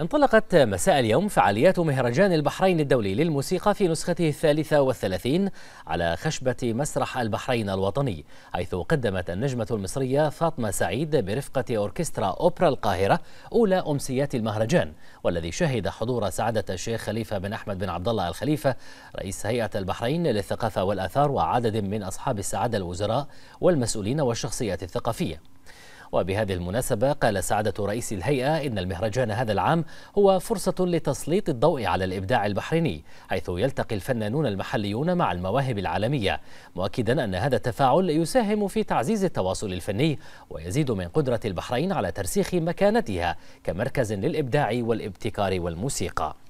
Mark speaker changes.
Speaker 1: انطلقت مساء اليوم فعاليات مهرجان البحرين الدولي للموسيقى في نسخته الثالثة والثلاثين على خشبة مسرح البحرين الوطني حيث قدمت النجمة المصرية فاطمة سعيد برفقة أوركسترا أوبرا القاهرة أولى أمسيات المهرجان والذي شهد حضور سعادة الشيخ خليفة بن أحمد بن عبد الله الخليفة رئيس هيئة البحرين للثقافة والآثار وعدد من أصحاب السعادة الوزراء والمسؤولين والشخصيات الثقافية وبهذه المناسبة قال سعادة رئيس الهيئة إن المهرجان هذا العام هو فرصة لتسليط الضوء على الإبداع البحريني حيث يلتقي الفنانون المحليون مع المواهب العالمية مؤكدا أن هذا التفاعل يساهم في تعزيز التواصل الفني ويزيد من قدرة البحرين على ترسيخ مكانتها كمركز للإبداع والابتكار والموسيقى